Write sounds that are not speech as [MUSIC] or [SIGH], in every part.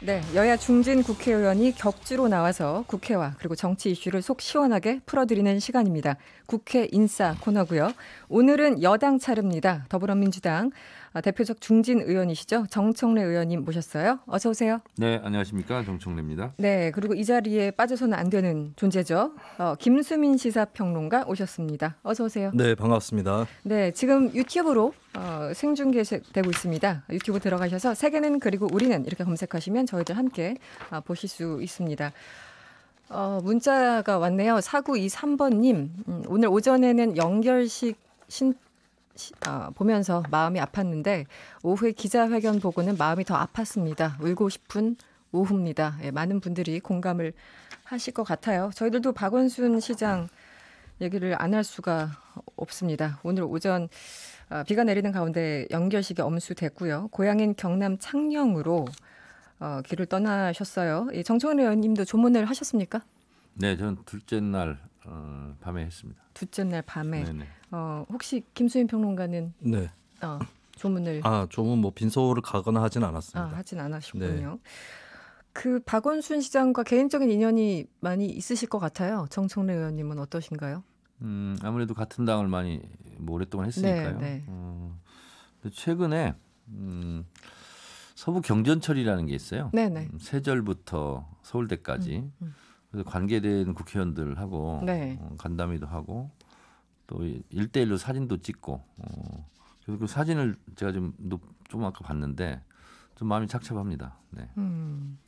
네, 여야 중진 국회의원이 격주로 나와서 국회와 그리고 정치 이슈를 속 시원하게 풀어드리는 시간입니다. 국회 인사 코너고요. 오늘은 여당 차례입니다. 더불어민주당 아, 대표적 중진 의원이시죠. 정청래 의원님 모셨어요. 어서 오세요. 네, 안녕하십니까. 정청래입니다. 네, 그리고 이 자리에 빠져서는 안 되는 존재죠. 어, 김수민 시사평론가 오셨습니다. 어서 오세요. 네, 반갑습니다. 네, 지금 유튜브로 어, 생중계되고 있습니다. 유튜브 들어가셔서 세계는 그리고 우리는 이렇게 검색하시면 저희들 함께 아, 보실 수 있습니다. 어, 문자가 왔네요. 4923번님, 음, 오늘 오전에는 연결식 신, 어, 보면서 마음이 아팠는데 오후에 기자회견 보고는 마음이 더 아팠습니다. 울고 싶은 오후입니다. 예, 많은 분들이 공감을 하실 것 같아요. 저희들도 박원순 시장 얘기를 안 할 수가 없습니다. 오늘 오전 어, 비가 내리는 가운데 연결식이 엄수됐고요. 고향인 경남 창녕으로 어, 길을 떠나셨어요. 예, 정청래 의원님도 조문을 하셨습니까? 네, 저는 둘째 날 어, 밤에 했습니다. 둘째 날 밤에. 네네. 어, 혹시 김수인 평론가는 네. 어, 조문을 아 조문 뭐 빈소를 가거나 하진 않았습니다. 아, 하진 않았군요. 네. 그 박원순 시장과 개인적인 인연이 많이 있으실 것 같아요. 정청래 의원님은 어떠신가요? 음 아무래도 같은 당을 많이 뭐 오랫동안 했으니까요. 네, 네. 어, 최근에 음, 서부 경전철이라는 게 있어요. 네네. 네. 음, 세절부터 서울대까지. 음, 음. 그래서 관계된 국회의원들하고 네. 어, 간담회도 하고 또일대일로 사진도 찍고 어, 그래서 그 사진을 제가 좀, 좀 아까 봤는데 좀 마음이 착잡합니다. 네. 음,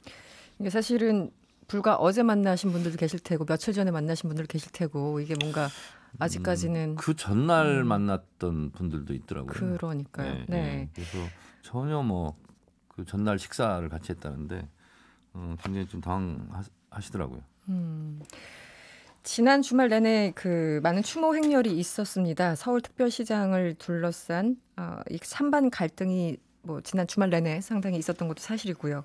이게 사실은 불과 어제 만나신 분들도 계실 테고 며칠 전에 만나신 분들 계실 테고 이게 뭔가 음, 아직까지는 음, 그 전날 음. 만났던 분들도 있더라고요. 그러니까요. 네, 네. 네. 그래서 전혀 뭐그 전날 식사를 같이 했다는데 어, 굉장히 좀 당황 하시더라고요. 음. 지난 주말 내내 그 많은 추모 행렬이 있었습니다. 서울특별시장을 둘러싼 어, 이 찬반 갈등이 뭐 지난 주말 내내 상당히 있었던 것도 사실이고요.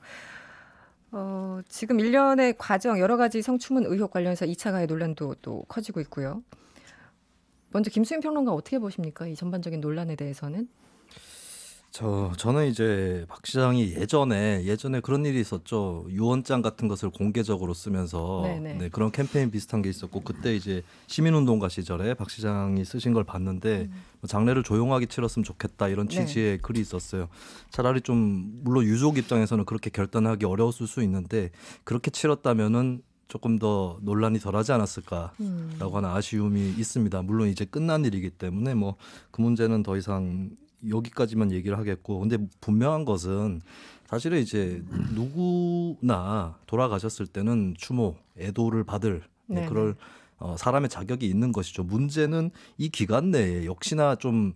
어, 지금 일련의 과정 여러 가지 성추문 의혹 관련해서 2차 가해 논란도 또 커지고 있고요. 먼저 김수인 평론가 어떻게 보십니까? 이 전반적인 논란에 대해서는? 저 저는 이제 박 시장이 예전에 예전에 그런 일이 있었죠. 유언장 같은 것을 공개적으로 쓰면서 네 그런 캠페인 비슷한 게 있었고 그때 이제 시민운동가 시절에 박 시장이 쓰신 걸 봤는데 음. 뭐 장례를 조용하게 치렀으면 좋겠다 이런 네. 취지의 네. 글이 있었어요. 차라리 좀 물론 유족 입장에서는 그렇게 결단하기 어려웠을 수 있는데 그렇게 치렀다면은 조금 더 논란이 덜하지 않았을까라고 음. 하는 아쉬움이 있습니다. 물론 이제 끝난 일이기 때문에 뭐 그 문제는 더 이상 여기까지만 얘기를 하겠고 근데 분명한 것은 사실은 이제 누구나 돌아가셨을 때는 추모, 애도를 받을 네, 그럴 어, 사람의 자격이 있는 것이죠. 문제는 이 기간 내에 역시나 좀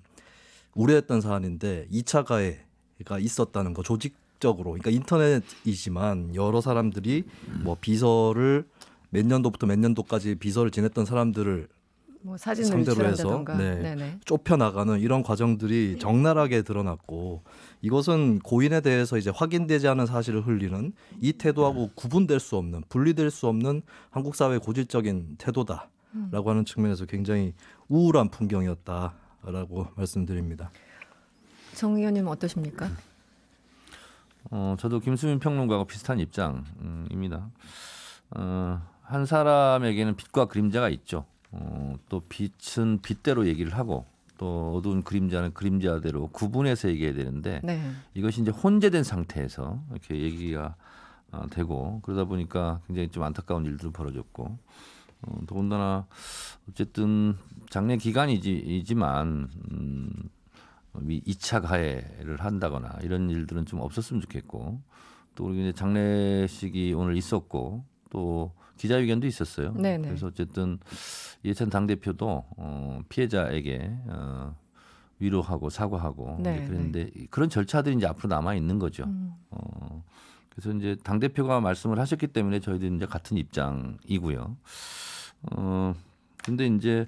우려했던 사안인데 2차 가해가 있었다는 거 조직적으로 그러니까 인터넷이지만 여러 사람들이 뭐 비서를 몇 년도부터 몇 년도까지 비서를 지냈던 사람들을 뭐 상대로 해서 네, 좁혀 나가는 이런 과정들이 음. 적나라하게 드러났고 이것은 고인에 대해서 이제 확인되지 않은 사실을 흘리는 이 태도하고 구분될 수 없는 분리될 수 없는 한국 사회 의 고질적인 태도다라고 음. 하는 측면에서 굉장히 우울한 풍경이었다라고 말씀드립니다. 정 의원님 어떠십니까? 어, 저도 김수민 평론가와 비슷한 입장입니다. 어, 한 사람에게는 빛과 그림자가 있죠. 어, 또 빛은 빛대로 얘기를 하고 또 어두운 그림자는 그림자대로 구분해서 얘기해야 되는데 네. 이것이 이제 혼재된 상태에서 이렇게 얘기가 어, 되고 그러다 보니까 굉장히 좀 안타까운 일도 들 벌어졌고 어, 더군다나 어쨌든 장년 기간이지만 음, 이차 가해를 한다거나 이런 일들은 좀 없었으면 좋겠고 또 우리 이제 장례식이 오늘 있었고 또 기자회견도 있었어요. 네네. 네. 그래서 어쨌든 예찬당 대표도 어, 피해자에게 어, 위로하고 사과하고 네, 그런데 네. 그런 절차들이 이제 앞으로 남아 있는 거죠. 음. 어, 그래서 이제 당 대표가 말씀을 하셨기 때문에 저희들이 이제 같은 입장이고요. 어, 근데 이제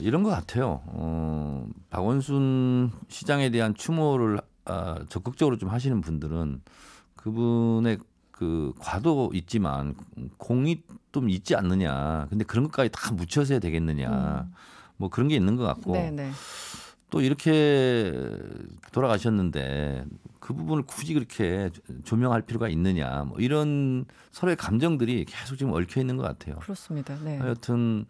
이런 것 같아요. 어, 박원순 시장에 대한 추모를 아, 적극적으로 좀 하시는 분들은 그분의 그 과도 있지만 공이 좀 있지 않느냐. 근데 그런 것까지 다 묻혀서 해야 되겠느냐. 음. 뭐 그런 게 있는 것 같고. 네네. 네. 또 이렇게 돌아가셨는데 그 부분을 굳이 그렇게 조명할 필요가 있느냐 뭐 이런 서로의 감정들이 계속 지금 얽혀 있는 것 같아요. 그렇습니다. 네. 하여튼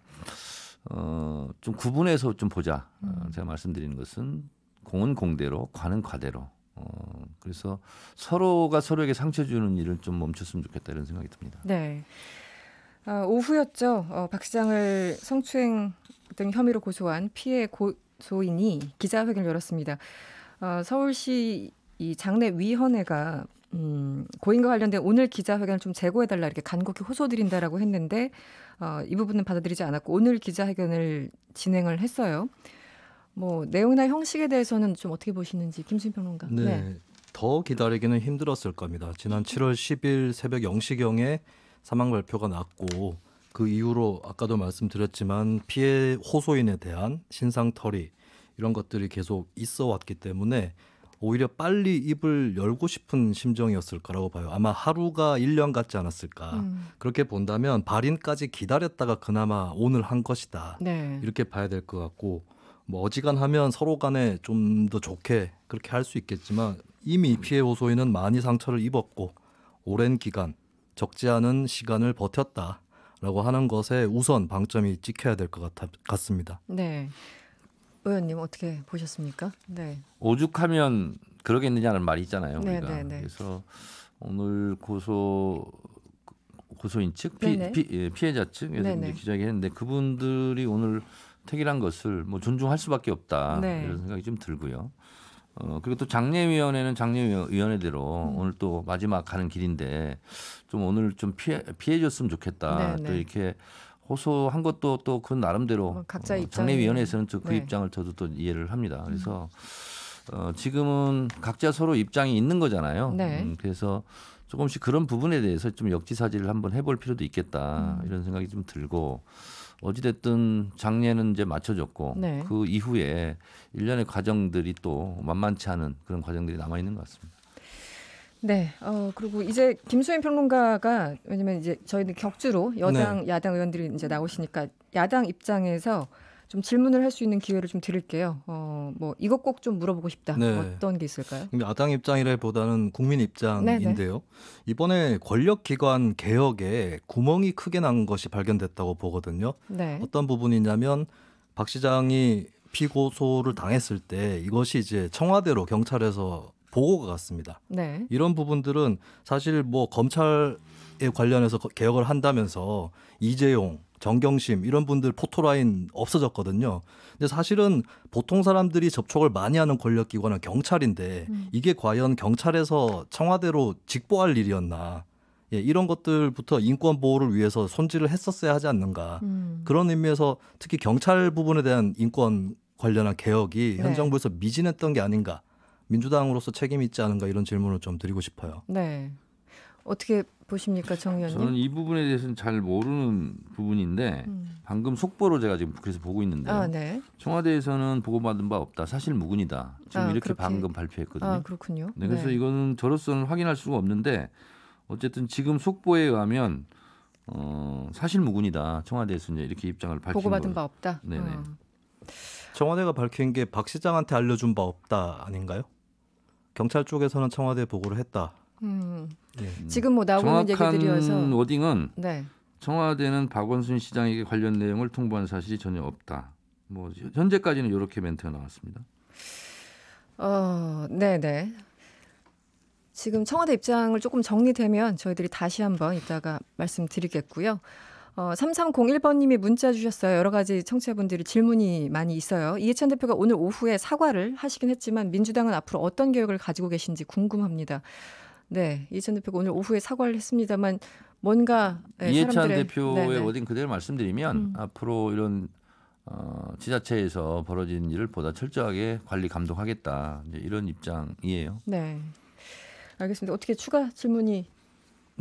어좀 구분해서 좀 보자. 음. 제가 말씀드리는 것은 공은 공대로, 관은 과대로. 어, 그래서 서로가 서로에게 상처 주는 일을 좀 멈췄으면 좋겠다 이런 생각이 듭니다. 네. 어, 오후였죠. 어, 박 시장을 성추행 등 혐의로 고소한 피해 고소인이 기자회견을 열었습니다. 어, 서울시 이 장례 위원회가 음, 고인과 관련된 오늘 기자회견을 좀 제고해달라 이렇게 간곡히 호소드린다라고 했는데 어, 이 부분은 받아들이지 않았고 오늘 기자회견을 진행을 했어요. 뭐 내용이나 형식에 대해서는 좀 어떻게 보시는지 김수 평론가. 네. 네. 더 기다리기는 힘들었을 겁니다. 지난 7월 10일 새벽 0시경에 사망 발표가 났고 그 이후로 아까도 말씀드렸지만 피해 호소인에 대한 신상 털이 이런 것들이 계속 있어 왔기 때문에 오히려 빨리 입을 열고 싶은 심정이었을 거라고 봐요. 아마 하루가 1년 같지 않았을까. 음. 그렇게 본다면 발인까지 기다렸다가 그나마 오늘 한 것이다. 네. 이렇게 봐야 될 것 같고 뭐 어지간하면 서로 간에 좀 더 좋게 그렇게 할 수 있겠지만 이미 피해 호소인은 많이 상처를 입었고 오랜 기간 적지 않은 시간을 버텼다라고 하는 것에 우선 방점이 찍혀야 될 것 같습니다. 네. 의원님 어떻게 보셨습니까? 네. 오죽하면 그러겠느냐는 말이 있잖아요. 네, 우리가. 네, 네, 그래서 오늘 고소 고소인 측 피, 네, 네. 피, 예, 해자 측에서 기자회견 했는데 그분들이 오늘 택이란 것을 뭐 존중할 수밖에 없다 네. 이런 생각이 좀 들고요. 어 그리고 또 장례위원회는 장례위원회대로 음. 오늘 또 마지막 가는 길인데 좀 오늘 좀 피해 피해줬으면 좋겠다. 네네. 네. 또 이렇게 호소한 것도 또 그 나름대로 어, 각자 어, 장례위원회에서는 또그 네. 입장을 저도 또 이해를 합니다. 음. 그래서 음. 어, 지금은 각자 서로 입장이 있는 거잖아요. 네. 음, 그래서 조금씩 그런 부분에 대해서 좀 역지사지를 한번 해볼 필요도 있겠다 음. 이런 생각이 좀 들고 어찌됐든 작년에는 이제 맞춰졌고 네. 그 이후에 일련의 과정들이 또 만만치 않은 그런 과정들이 남아 있는 것 같습니다. 네. 어 그리고 이제 김수인 평론가가 왜냐면 이제 저희는 격주로 여당 네. 야당 의원들이 이제 나오시니까 야당 입장에서 좀 질문을 할 수 있는 기회를 좀 드릴게요. 어, 뭐 이것 꼭좀 물어보고 싶다. 네. 어떤 게 있을까요? 야당 입장이라기보다는 국민 입장인데요. 네네. 네. 이번에 권력 기관 개혁에 구멍이 크게 난 것이 발견됐다고 보거든요. 네. 어떤 부분이냐면 박 시장이 피고소를 당했을 때 이것이 이제 청와대로 경찰에서 보고가 갔습니다. 네. 이런 부분들은 사실 뭐 검찰에 관련해서 개혁을 한다면서 이재용 정경심 이런 분들 포토라인 없어졌거든요. 근데 사실은 보통 사람들이 접촉을 많이 하는 권력기관은 경찰인데 음. 이게 과연 경찰에서 청와대로 직보할 일이었나? 예, 이런 것들부터 인권 보호를 위해서 손질을 했었어야 하지 않는가? 음. 그런 의미에서 특히 경찰 부분에 대한 인권 관련한 개혁이 네. 현 정부에서 미진했던 게 아닌가? 민주당으로서 책임 있지 않은가 이런 질문을 좀 드리고 싶어요. 네. 어떻게 보십니까, 정 의원님? 저는 이 부분에 대해서는 잘 모르는 부분인데 음. 방금 속보로 제가 지금 그래서 보고 있는데 아, 네. 청와대에서는 보고받은 바 없다, 사실 무근이다. 지금 아, 이렇게 그렇게. 방금 발표했거든요. 아, 그렇군요. 네, 그래서 네. 이거는 저로서는 확인할 수가 없는데 어쨌든 지금 속보에 의하면 어, 사실 무근이다. 청와대에서 이제 이렇게 입장을 밝힌 보고받은 바 없다. 네네. 어. 청와대가 밝힌 게 박 시장한테 알려준 바 없다 아닌가요? 경찰 쪽에서는 청와대 보고를 했다. 음. 예. 지금 뭐 나오는 얘기들이어서 워딩은 네. 청와대는 박원순 시장에게 관련 내용을 통보한 사실이 전혀 없다. 뭐 현재까지는 이렇게 멘트가 나왔습니다. 어, 네, 네. 지금 청와대 입장을 조금 정리되면 저희들이 다시 한번 이따가 말씀드리겠고요. 어, 3301번님이 문자 주셨어요. 여러 가지 청취자분들이 질문이 많이 있어요. 이해찬 대표가 오늘 오후에 사과를 하시긴 했지만 민주당은 앞으로 어떤 계획을 가지고 계신지 궁금합니다. 네, 이해찬 대표가 오늘 오후에 사과를 했습니다만 뭔가 네, 이해찬 사람들의, 대표의 네네. 네. 워딩 그대로 말씀드리면 음. 앞으로 이런 어, 지자체에서 벌어진 일을 보다 철저하게 관리 감독하겠다 이런 입장이에요. 네. 알겠습니다. 어떻게 추가 질문이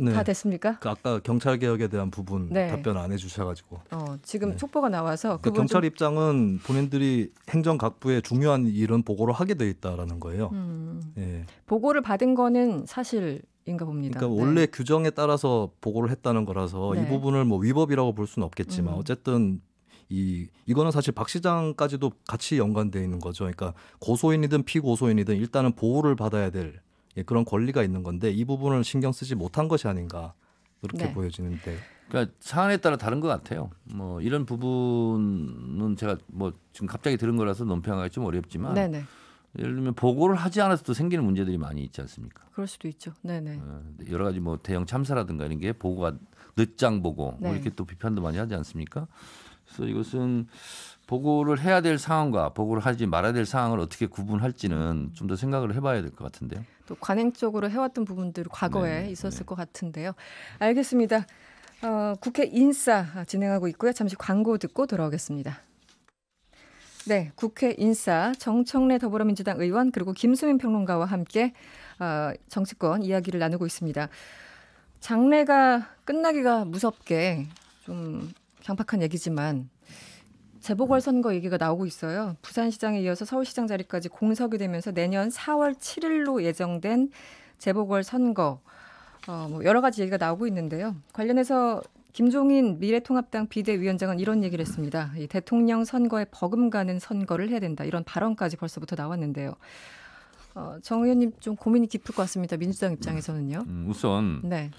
네. 다 됐습니까? 그 아까 경찰 개혁에 대한 부분 네. 답변 안 해주셔가지고 어, 지금 네. 촉보가 나와서 그 경찰 좀... 입장은 본인들이 행정 각부의 중요한 일은 보고를 하게 돼 있다라는 거예요. 음. 예. 보고를 받은 거는 사실인가 봅니다. 그러니까 네. 원래 규정에 따라서 보고를 했다는 거라서 이 네. 부분을 뭐 위법이라고 볼 수는 없겠지만 음. 어쨌든 이 이거는 사실 박 시장까지도 같이 연관돼 있는 거죠. 그러니까 고소인이든 피고소인이든 일단은 보호를 받아야 될 예, 그런 권리가 있는 건데 이 부분을 신경 쓰지 못한 것이 아닌가 그렇게 네. 보여지는데. 그러니까 사안에 따라 다른 것 같아요. 뭐 이런 부분은 제가 뭐 지금 갑자기 들은 거라서 논평하기 좀 어렵지만 네네. 네. 예를 들면 보고를 하지 않아서도 생기는 문제들이 많이 있지 않습니까? 그럴 수도 있죠. 네네. 네. 어, 여러 가지 뭐 대형 참사라든가 이런 게 보고가 늦장 보고 뭐 네. 뭐 이렇게 또 비판도 많이 하지 않습니까? 그래서 이것은 보고를 해야 될 상황과 보고를 하지 말아야 될 상황을 어떻게 구분할지는 좀 더 생각을 해봐야 될 것 같은데요. 또 관행적으로 해왔던 부분들 과거에 네, 네. 있었을 네. 것 같은데요. 알겠습니다. 어, 국회 인사 진행하고 있고요. 잠시 광고 듣고 돌아오겠습니다. 네, 국회 인사 정청래 더불어민주당 의원 그리고 김수민 평론가와 함께 어, 정치권 이야기를 나누고 있습니다. 장례가 끝나기가 무섭게 좀 강박한 얘기지만 재보궐선거 얘기가 나오고 있어요. 부산시장에 이어서 서울시장 자리까지 공석이 되면서 내년 4월 7일로 예정된 재보궐선거 어, 뭐 여러 가지 얘기가 나오고 있는데요. 관련해서 김종인 미래통합당 비대위원장은 이런 얘기를 했습니다. 이 대통령 선거에 버금가는 선거를 해야 된다. 이런 발언까지 벌써부터 나왔는데요. 어, 정 의원님 좀 고민이 깊을 것 같습니다. 민주당 입장에서는요. 음, 우선 네.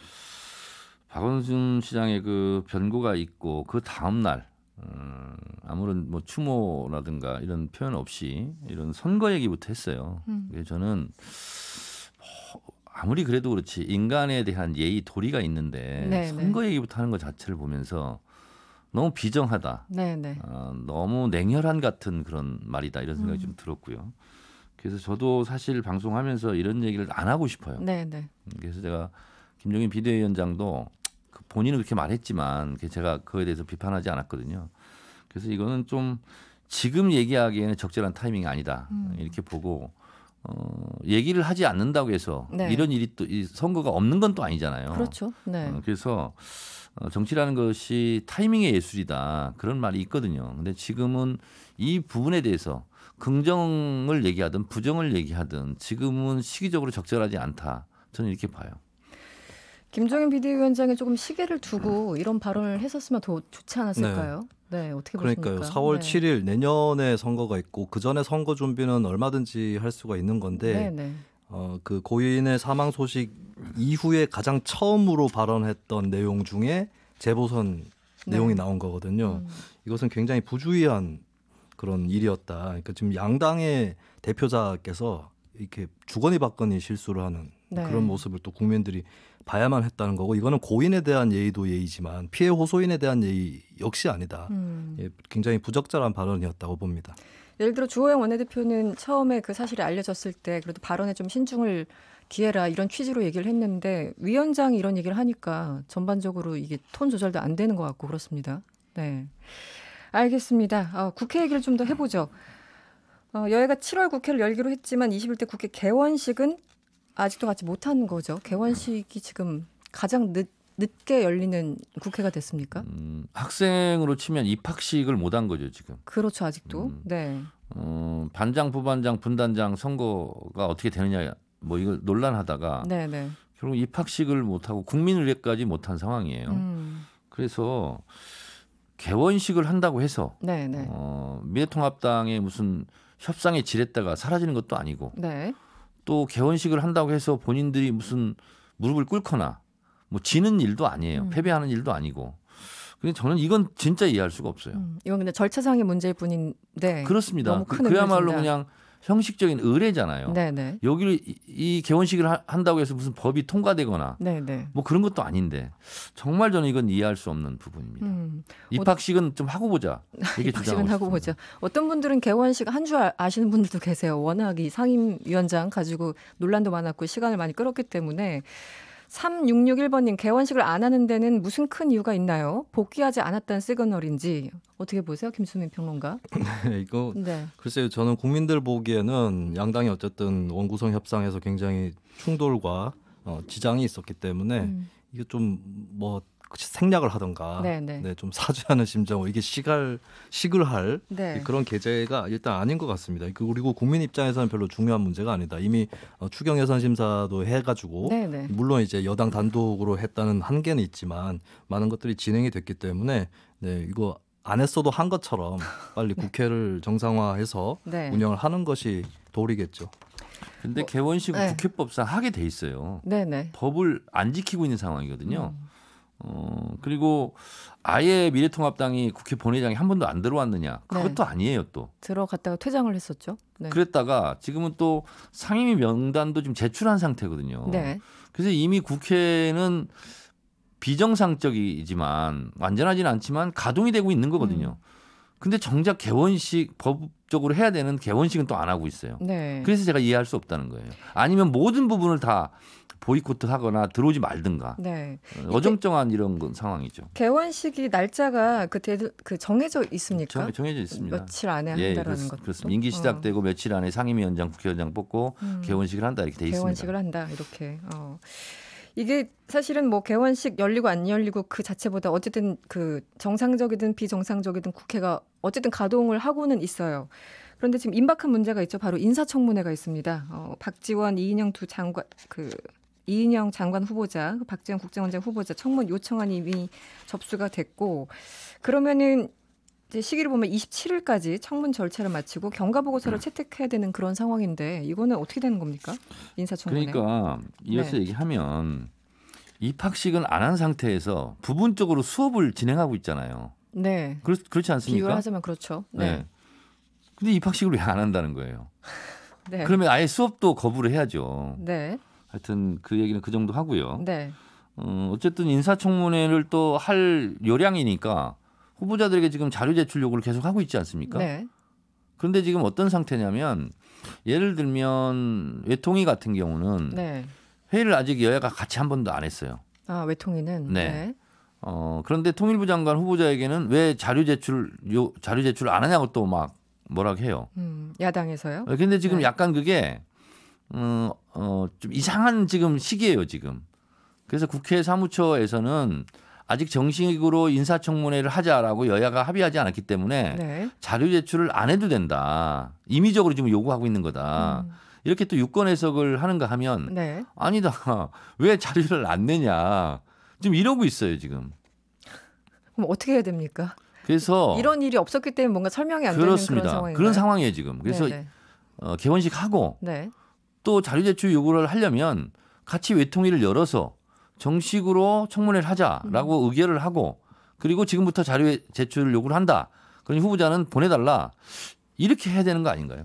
박원순 시장의 그 변고가 있고 그 다음 날 음, 아무런 뭐 추모라든가 이런 표현 없이 이런 선거 얘기부터 했어요. 음. 그래서 저는 뭐 아무리 그래도 그렇지 인간에 대한 예의 도리가 있는데 네네. 네. 선거 얘기부터 하는 것 자체를 보면서 너무 비정하다. 네네. 네. 어, 너무 냉혈한 같은 그런 말이다 이런 생각이 음. 좀 들었고요. 그래서 저도 사실 방송하면서 이런 얘기를 안 하고 싶어요. 네네. 네. 음, 그래서 제가 김종인 비대위원장도 그 본인은 그렇게 말했지만 제가 그거에 대해서 비판하지 않았거든요. 그래서 이거는 좀 지금 얘기하기에는 적절한 타이밍이 아니다 음. 이렇게 보고 어, 얘기를 하지 않는다고 해서 네. 이런 일이 또 이 선거가 없는 건 또 아니잖아요. 그렇죠. 네. 어, 그래서 어, 정치라는 것이 타이밍의 예술이다 그런 말이 있거든요. 근데 지금은 이 부분에 대해서 긍정을 얘기하든 부정을 얘기하든 지금은 시기적으로 적절하지 않다. 저는 이렇게 봐요. 김종인 비대위원장이 조금 시계를 두고 이런 발언을 했었으면 더 좋지 않았을까요? 네, 네 어떻게 그러니까요. 보니까 4월 네. 7일 내년에 선거가 있고 그 전에 선거 준비는 얼마든지 할 수가 있는 건데 네, 네. 어, 그 고인의 사망 소식 이후에 가장 처음으로 발언했던 내용 중에 재보선 네. 내용이 나온 거거든요. 음. 이것은 굉장히 부주의한 그런 일이었다. 그러니까 지금 양당의 대표자께서 이렇게 주거니 받거니 실수를 하는 네. 그런 모습을 또 국민들이 봐야만 했다는 거고 이거는 고인에 대한 예의도 예의지만 피해 호소인에 대한 예의 역시 아니다. 음. 예, 굉장히 부적절한 발언이었다고 봅니다. 예를 들어 주호영 원내대표는 처음에 그 사실이 알려졌을 때 그래도 발언에 좀 신중을 기해라 이런 취지로 얘기를 했는데 위원장이 이런 얘기를 하니까 전반적으로 이게 톤 조절도 안 되는 것 같고 그렇습니다. 네. 알겠습니다. 어, 국회 얘기를 좀 더 해보죠. 어, 여야가 7월 국회를 열기로 했지만 21대 국회 개원식은 아직도 같이 못한 거죠. 개원식이 지금 가장 늦 늦게 열리는 국회가 됐습니까? 음, 학생으로 치면 입학식을 못한 거죠 지금. 그렇죠 아직도. 음, 네. 어, 반장, 부반장, 분단장 선거가 어떻게 되느냐 뭐 이걸 논란하다가 네네. 네. 결국 입학식을 못 하고 국민의례까지 못한 상황이에요. 음. 그래서 개원식을 한다고 해서 네, 네. 어, 미래통합당의 무슨 협상에 지했다가 사라지는 것도 아니고. 네. 또 개원식을 한다고 해서 본인들이 무슨 무릎을 꿇거나 뭐 지는 일도 아니에요. 음. 패배하는 일도 아니고. 근데 저는 이건 진짜 이해할 수가 없어요. 음, 이건 근데 절차상의 문제일 뿐인데. 그렇습니다. 그, 그야말로 그냥 형식적인 의례잖아요. 네네. 여기를 이, 개원식을 한다고 해서 무슨 법이 통과되거나 네네. 네. 뭐 그런 것도 아닌데 정말 저는 이건 이해할 수 없는 부분입니다. 음. 입학식은 좀 하고 보자. 입학식은 [LAUGHS] 하고 보자. 어떤 분들은 개원식 한 줄 아, 아시는 분들도 계세요. 워낙 이 상임위원장 가지고 논란도 많았고 시간을 많이 끌었기 때문에 3661번님 개원식을 안 하는 데는 무슨 큰 이유가 있나요? 복귀하지 않았다는 시그널인지 어떻게 보세요, 김수민 평론가? 네, [LAUGHS] 이거 네. 글쎄요, 저는 국민들 보기에는 양당이 어쨌든 원구성 협상에서 굉장히 충돌과 어, 지장이 있었기 때문에 음. 이게 좀뭐 생략을 하던가 네좀 네. 네, 사죄하는 심정으로 뭐 이게 시갈 식을 할 네. 그런 계제가 일단 아닌 것 같습니다. 그 그리고 국민 입장에서는 별로 중요한 문제가 아니다. 이미 어, 추경 예산 심사도 해가지고 네네. 네. 물론 이제 여당 단독으로 했다는 한계는 있지만 많은 것들이 진행이 됐기 때문에 네, 이거 안 했어도 한 것처럼 빨리 국회를 [LAUGHS] 정상화해서 네. 운영을 하는 것이 도리겠죠. 근데 뭐, 개원식 네. 국회법상 하게 돼 있어요. 네네. 법을 안 지키고 있는 상황이거든요. 음. 어, 그리고 아예 미래통합당이 국회 본회의장에 한 번도 안 들어왔느냐. 네. 그것도 네. 아니에요, 또. 들어갔다가 퇴장을 했었죠. 네. 그랬다가 지금은 또 상임위 명단도 지금 제출한 상태거든요. 네. 그래서 이미 국회는 비정상적이지만 완전하지는 않지만 가동이 되고 있는 거거든요. 음. 근데 정작 개원식 법적으로 해야 되는 개원식은 또 안 하고 있어요. 네. 그래서 제가 이해할 수 없다는 거예요. 아니면 모든 부분을 다 보이콧하거나 들어오지 말든가 네. 어, 어정쩡한 이런 건 상황이죠. 개원식이 날짜가 그 대, 그 정해져 있습니까? 정, 해져 있습니다. 며칠 안에 한다는 예, 그렇, 것도 그렇습니다. 임기 어. 시작되고 어. 며칠 안에 상임위원장, 국회의원장 뽑고 음. 개원식을 한다 이렇게 돼 있습니다. 개원식을 한다 이렇게. 어. 이게 사실은 뭐 개원식 열리고 안 열리고 그 자체보다 어쨌든 그 정상적이든 비정상적이든 국회가 어쨌든 가동을 하고는 있어요. 그런데 지금 임박한 문제가 있죠. 바로 인사청문회가 있습니다. 어, 박지원, 이인영 두 장관 그 이인영 장관 후보자, 박재원 국정원장 후보자 청문 요청안이 이미 접수가 됐고 그러면은 이제 시기를 보면 27일까지 청문 절차를 마치고 경과 보고서를 음. 채택해야 되는 그런 상황인데 이거는 어떻게 되는 겁니까? 인사청문회. 그러니까 이어서 네. 얘기하면 입학식은 안 한 상태에서 부분적으로 수업을 진행하고 있잖아요. 네. 그렇, 그렇지 않습니까? 비유하자면 그렇죠. 네. 네. 근데 입학식을 왜 안 한다는 거예요? [LAUGHS] 네. 그러면 아예 수업도 거부를 해야죠. 네. 하여튼 그 얘기는 그 정도 하고요. 네. 어, 어쨌든 인사청문회를 또 할 요량이니까 후보자들에게 지금 자료 제출 요구를 계속 하고 있지 않습니까? 네. 그런데 지금 어떤 상태냐면 예를 들면 외통위 같은 경우는 네. 회의를 아직 여야가 같이 한 번도 안 했어요. 아 외통위는 네. 네. 어 그런데 통일부 장관 후보자에게는 왜 자료 제출 요 자료 제출 안 하냐고 또 막 뭐라고 해요. 음, 야당에서요? 네, 근데 지금 네. 약간 그게 음, 어, 좀 이상한 지금 시기예요 지금. 그래서 국회 사무처에서는 아직 정식으로 인사청문회를 하자라고 여야가 합의하지 않았기 때문에 네. 자료 제출을 안 해도 된다. 임의적으로 지금 요구하고 있는 거다. 음. 이렇게 또 유권 해석을 하는가 하면 네. 아니다. [LAUGHS] 왜 자료를 안 내냐. 지금 이러고 있어요, 지금. 그럼 어떻게 해야 됩니까? 그래서 이런 일이 없었기 때문에 뭔가 설명이 안 그렇습니다. 되는 그런 상황이에요. 그런 상황이에요, 지금. 그래서 네, 네. 어, 개원식 하고 네. 또 자료 제출 요구를 하려면 같이 외통위를 열어서 정식으로 청문회를 하자라고 음. 의결을 하고 그리고 지금부터 자료 제출을 요구를 한다. 그러니 후보자는 보내달라. 이렇게 해야 되는 거 아닌가요?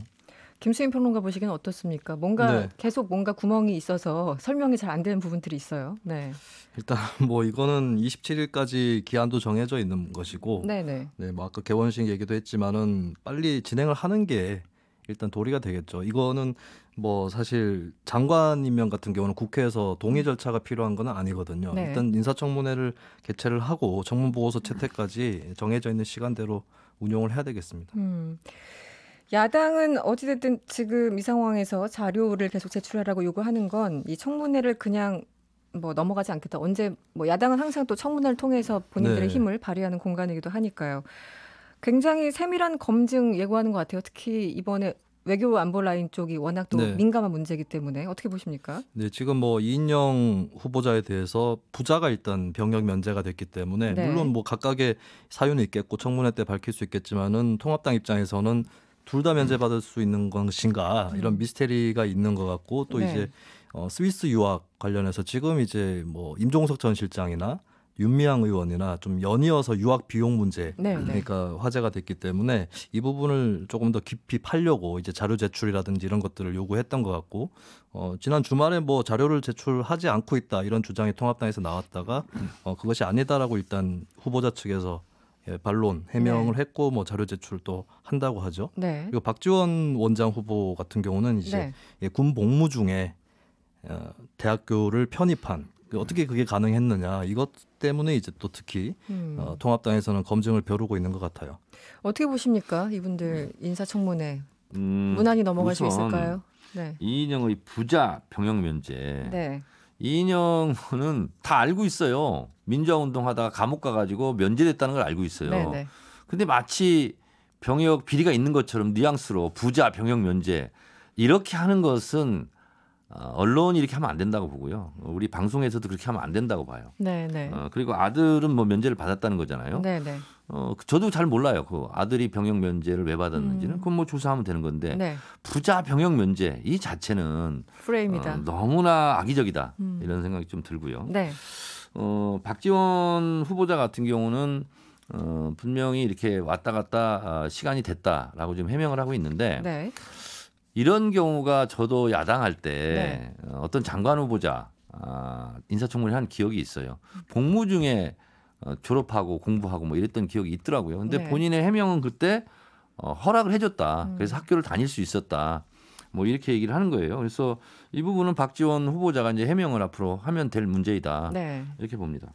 김수인 평론가 보시기는 어떻습니까? 뭔가 네. 계속 뭔가 구멍이 있어서 설명이 잘 안 되는 부분들이 있어요. 네. 일단 [LAUGHS] 뭐 이거는 27일까지 기한도 정해져 있는 것이고, 네네. 네. 네, 뭐 아까 개원식 얘기도 했지만은 빨리 진행을 하는 게 일단 도리가 되겠죠. 이거는 뭐 사실 장관 임명 같은 경우는 국회에서 동의 음. 절차가 필요한 건 아니거든요. 네. 일단 인사청문회를 개최를 하고 정문 보고서 채택까지 정해져 있는 시간대로 운영을 해야 되겠습니다. 음. 야당은 어찌됐든 지금 이 상황에서 자료를 계속 제출하라고 요구하는 건 이 청문회를 그냥 뭐 넘어가지 않겠다. 언제 뭐 야당은 항상 또 청문회를 통해서 본인들의 네. 힘을 발휘하는 공간이기도 하니까요. 굉장히 세밀한 검증 예고하는 것 같아요. 특히 이번에 외교 안보 라인 쪽이 워낙 또 네. 민감한 문제이기 때문에 어떻게 보십니까? 네, 지금 뭐 이인영 후보자에 대해서 부자가 일단 병역 면제가 됐기 때문에 네. 물론 뭐 각각의 사유는 있겠고 청문회 때 밝힐 수 있겠지만은 통합당 입장에서는 둘 다 면제받을 음. 수 있는 것인가 음. 이런 미스테리가 있는 것 같고 또 네. 이제 어, 스위스 유학 관련해서 지금 이제 뭐 임종석 전 실장이나 윤미향 의원이나 좀 연이어서 유학 비용 문제 네, 네. 그러니까 네. 화제가 됐기 때문에 이 부분을 조금 더 깊이 팔려고 이제 자료 제출이라든지 이런 것들을 요구했던 것 같고 어, 지난 주말에 뭐 자료를 제출하지 않고 있다 이런 주장이 통합당에서 나왔다가 어, 그것이 아니다라고 일단 후보자 측에서 예, 반론 해명을 네. 했고 뭐 자료 제출도 한다고 하죠. 네. 그리고 박지원 원장 후보 같은 경우는 이제 네. 예, 군 복무 중에 어, 대학교를 편입한 그 어떻게 그게 가능했느냐 이것 때문에 이제 또 특히 음. 어, 통합당에서는 검증을 벼르고 있는 것 같아요. 어떻게 보십니까 이분들 네. 인사청문회 음, 무난히 넘어갈 수 있을까요? 네. 이인영의 부자 병역 면제. 네. 이인영은 다 알고 있어요. 민주화 운동하다가 감옥 가가지고 면제됐다는 걸 알고 있어요. 네네. 네. 근데 마치 병역 비리가 있는 것처럼 뉘앙스로 부자 병역 면제 이렇게 하는 것은 아, 언론이 이렇게 하면 안 된다고 보고요. 우리 방송에서도 그렇게 하면 안 된다고 봐요. 네, 네. 어, 그리고 아들은 뭐 면제를 받았다는 거잖아요. 네, 네. 어, 그 저도 잘 몰라요. 그 아들이 병역 면제를 왜 받았는지는 음. 그건 뭐 조사하면 되는 건데 네. 부자 병역 면제 이 자체는 프레임이다. 어, 너무나 악의적이다 음. 이런 생각이 좀 들고요. 네. 어, 박지원 후보자 같은 경우는 어, 분명히 이렇게 왔다 갔다 아, 시간이 됐다라고 지금 해명을 하고 있는데. 네. 이런 경우가 저도 야당할 때 네. 어떤 장관 후보자 아, 인사청문회 한 기억이 있어요. 복무 중에 어, 졸업하고 공부하고 뭐 이랬던 기억이 있더라고요. 근데 네. 본인의 해명은 그때 어, 허락을 해줬다. 음. 그래서 학교를 다닐 수 있었다. 뭐 이렇게 얘기를 하는 거예요. 그래서 이 부분은 박지원 후보자가 이제 해명을 앞으로 하면 될 문제이다. 네. 이렇게 봅니다.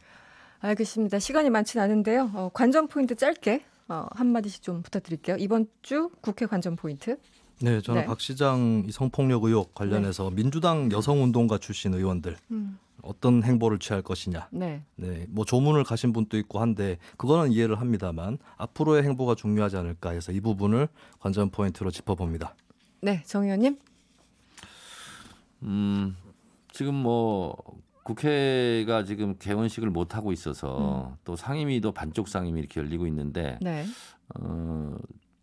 알겠습니다. 시간이 많지는 않은데요. 어, 관전 포인트 짧게 어, 한마디씩 좀 부탁드릴게요. 이번 주 국회 관전 포인트. 네, 저는 네. 박 시장 성폭력 의혹 관련해서 네. 민주당 여성운동가 출신 의원들 음. 어떤 행보를 취할 것이냐. 네. 네. 뭐 조문을 가신 분도 있고 한데 그거는 이해를 합니다만 앞으로의 행보가 중요하지 않을까 해서 이 부분을 관전 포인트로 짚어봅니다. 네, 정 의원님. 음, 지금 뭐 국회가 지금 개원식을 못 하고 있어서 음. 또 상임위도 반쪽 상임위 이렇게 열리고 있는데 네. 어,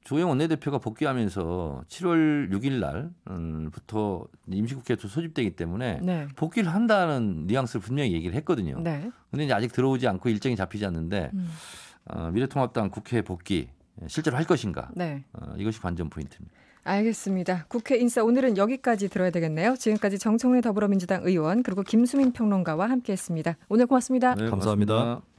주호영 원내대표가 복귀하면서 7월 6일 날부터 음, 임시국회 에 소집되기 때문에 네. 복귀를 한다는 뉘앙스를 분명히 얘기를 했거든요. 네. 근데 이제 아직 들어오지 않고 일정이 잡히지 않는데 음. 어, 미래통합당 국회 복귀 실제로 할 것인가? 네. 어, 이것이 관전 포인트입니다. 알겠습니다. 국회 인사 오늘은 여기까지 들어야 되겠네요. 지금까지 정청래 더불어민주당 의원 그리고 김수민 평론가와 함께했습니다. 오늘 고맙습니다. 네, 고맙습니다. 감사합니다.